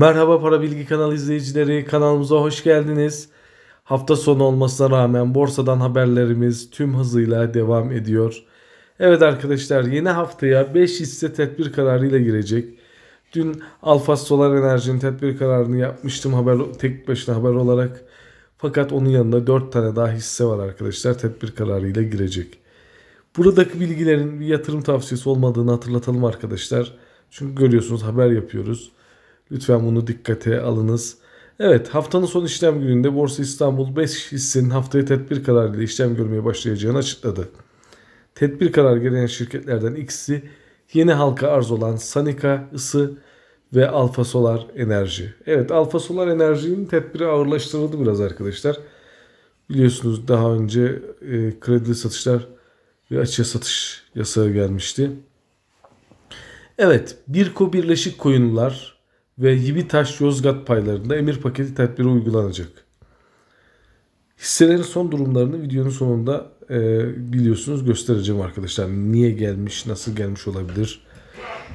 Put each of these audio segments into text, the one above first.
Merhaba Para Bilgi Kanalı izleyicileri, kanalımıza hoş geldiniz. Hafta sonu olmasına rağmen borsadan haberlerimiz tüm hızıyla devam ediyor. Evet arkadaşlar yeni haftaya 5 hisse tedbir kararı ile girecek. Dün Alfa Solar Enerji'nin tedbir kararını yapmıştım haber tek başına haber olarak. Fakat onun yanında 4 tane daha hisse var arkadaşlar tedbir kararı ile girecek. Buradaki bilgilerin bir yatırım tavsiyesi olmadığını hatırlatalım arkadaşlar. Çünkü görüyorsunuz haber yapıyoruz. Lütfen bunu dikkate alınız. Evet haftanın son işlem gününde Borsa İstanbul 5 hissinin haftaya tedbir kararıyla işlem görmeye başlayacağını açıkladı. Tedbir karar gelen şirketlerden ikisi yeni halka arz olan Sanika, Isı ve Alfa Solar Enerji. Evet Alfa Solar Enerji'nin tedbiri ağırlaştırıldı biraz arkadaşlar. Biliyorsunuz daha önce e, kredili satışlar ve açığa satış yasağı gelmişti. Evet Birko Birleşik Koyunlar ve Yibitaş Yozgat paylarında emir paketi tedbiri uygulanacak. Hisselerin son durumlarını videonun sonunda e, biliyorsunuz göstereceğim arkadaşlar. Niye gelmiş, nasıl gelmiş olabilir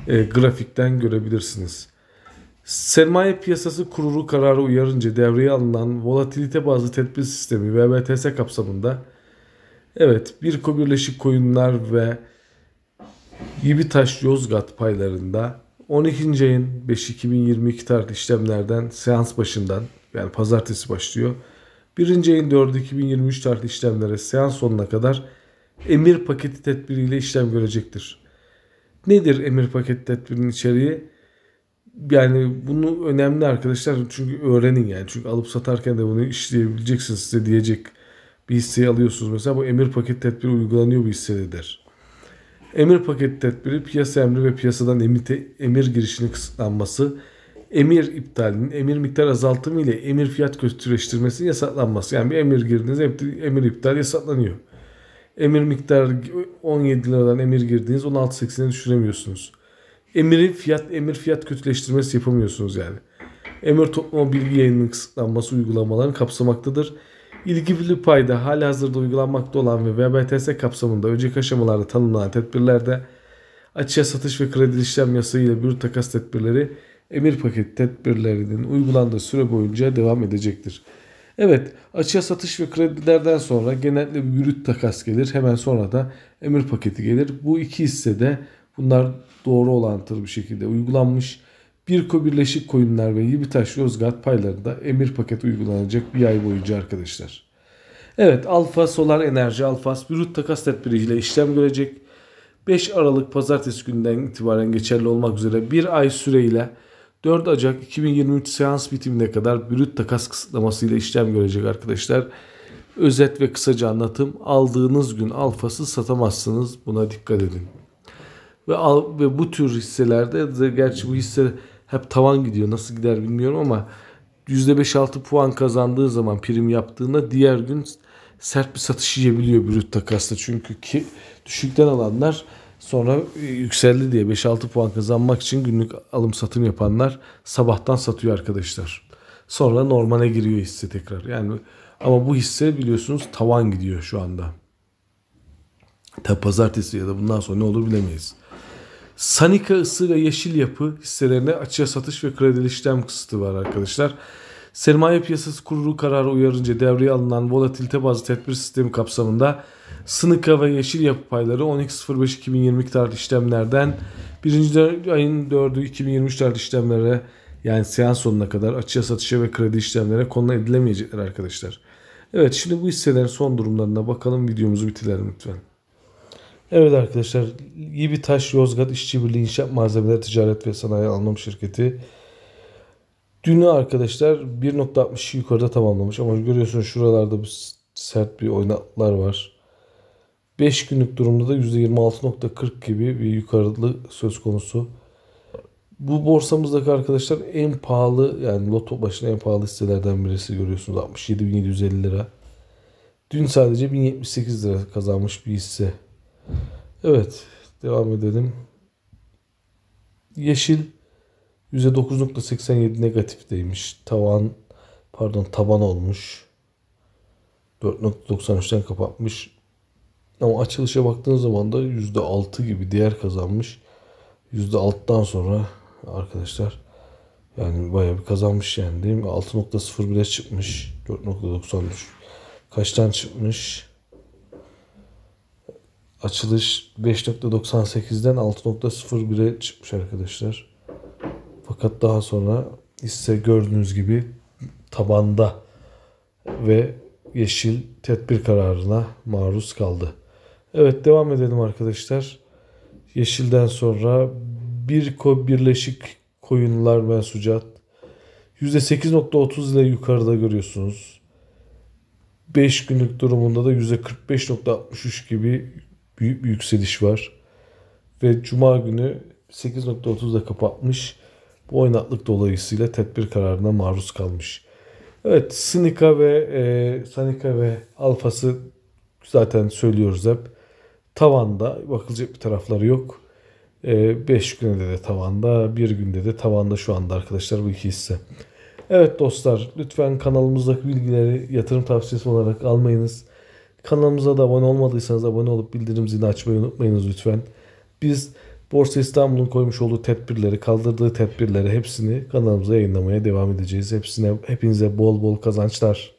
e, grafikten görebilirsiniz. Sermaye piyasası kururu kararı uyarınca devreye alınan volatilite bazlı tedbir sistemi VBTS kapsamında evet bir Birleşik Koyunlar ve Yibitaş Yozgat paylarında 12. ayın 5 2022 tarih işlemlerden seans başından yani pazartesi başlıyor. 1. ayın 4 2023 tarih işlemlere seans sonuna kadar emir paketi tedbiriyle işlem görecektir. Nedir emir paketi tedbirinin içeriği? Yani bunu önemli arkadaşlar çünkü öğrenin yani. Çünkü alıp satarken de bunu işleyebileceksiniz size diyecek bir hisseyi alıyorsunuz. Mesela bu emir paketi tedbiri uygulanıyor bir hissededir. der. Emir paket tedbiri, piyasa emri ve piyasadan emite, emir girişinin kısıtlanması, emir iptalinin, emir miktar azaltımı ile emir fiyat kötüleştirmesinin yasaklanması. Yani bir emir girdiniz, emir iptal yasaklanıyor. Emir miktar 17 liradan emir girdiğiniz 16.80'e düşüremiyorsunuz. Emirin fiyat emir fiyat kötüleştirmesi yapamıyorsunuz yani. Emir toplama bilgi yayınının kısıtlanması uygulamalarını kapsamaktadır. İlgili payda hali hazırda uygulanmakta olan ve VBTS kapsamında önceki aşamalarda tanımlanan tedbirlerde açığa satış ve kredi işlem yasağı ile bürüt takas tedbirleri emir paket tedbirlerinin uygulandığı süre boyunca devam edecektir. Evet açığa satış ve kredilerden sonra genelde bir bürüt takas gelir. Hemen sonra da emir paketi gelir. Bu iki hisse de bunlar doğru olantılı bir şekilde uygulanmış. Birko Birleşik Koyunlar ve Yibitaş Yozgat paylarında emir paketi uygulanacak bir ay boyunca arkadaşlar. Evet Alfa Solar Enerji Alfas brüt takas ile işlem görecek. 5 Aralık pazartesi günden itibaren geçerli olmak üzere bir ay süreyle 4 Ocak 2023 seans bitimine kadar brüt takas ile işlem görecek arkadaşlar. Özet ve kısaca anlatım. Aldığınız gün alfası satamazsınız. Buna dikkat edin. Ve, al, ve bu tür hisselerde gerçi bu hisse hep tavan gidiyor. Nasıl gider bilmiyorum ama %5-6 puan kazandığı zaman prim yaptığında diğer gün sert bir satış yiyebiliyor brüt takasla. Çünkü ki düşükten alanlar sonra e, yükseldi diye 5-6 puan kazanmak için günlük alım satım yapanlar sabahtan satıyor arkadaşlar. Sonra normale giriyor hisse tekrar. Yani ama bu hisse biliyorsunuz tavan gidiyor şu anda. Ta pazartesi ya da bundan sonra ne olur bilemeyiz. Sanika ısı ve yeşil yapı hisselerine açığa satış ve kredi işlem kısıtı var arkadaşlar. Sermaye Piyasası Kurulu kararı uyarınca devreye alınan volatilite bazlı tedbir sistemi kapsamında Sınıka ve Yeşil Yapı payları 12.05.2022 tarihli işlemlerden 1. ayın 4'ü 2023 tarihli işlemlere yani seans sonuna kadar açığa satışa ve kredi işlemlere konu edilemeyecekler arkadaşlar. Evet şimdi bu hisselerin son durumlarına bakalım videomuzu bitirelim lütfen. Evet arkadaşlar, Gibi Taş Yozgat İşçi Birliği İnşaat Malzemeleri Ticaret ve Sanayi Anlam Şirketi dünü arkadaşlar 1.60 yukarıda tamamlamış ama görüyorsunuz şuralarda bir sert bir oynatlar var. 5 günlük durumda da %26.40 gibi bir yukarılık söz konusu. Bu borsamızdaki arkadaşlar en pahalı yani loto başına en pahalı hisselerden birisi görüyorsunuz 67.750 lira. Dün sadece 1078 lira kazanmış bir hisse. Evet, devam edelim. Yeşil %9.87 değmiş. Tavan pardon taban olmuş. 4.93'ten kapatmış. Ama açılışa baktığın zaman da %6 gibi değer kazanmış. %6'dan sonra arkadaşlar yani bayağı bir kazanmış yani değil mi? 6.01'e çıkmış. 4.93 kaçtan çıkmış? açılış 5.98'den 6.01'e çıkmış arkadaşlar. Fakat daha sonra hisse gördüğünüz gibi tabanda ve yeşil tedbir kararına maruz kaldı. Evet devam edelim arkadaşlar. Yeşilden sonra bir ko Birleşik Koyunlar Mensucat %8.30 ile yukarıda görüyorsunuz. 5 günlük durumunda da %45.63 gibi büyük bir yükseliş var. Ve cuma günü 8.30'da kapatmış. Bu oynaklık dolayısıyla tedbir kararına maruz kalmış. Evet Sinika ve e, Sanica ve Alfa'sı zaten söylüyoruz hep. Tavanda bakılacak bir tarafları yok. 5 e, günde de tavanda, 1 günde de tavanda şu anda arkadaşlar bu iki hisse. Evet dostlar lütfen kanalımızdaki bilgileri yatırım tavsiyesi olarak almayınız. Kanalımıza da abone olmadıysanız abone olup bildirim zilini açmayı unutmayınız lütfen. Biz Borsa İstanbul'un koymuş olduğu tedbirleri, kaldırdığı tedbirleri hepsini kanalımıza yayınlamaya devam edeceğiz. Hepsine hepinize bol bol kazançlar.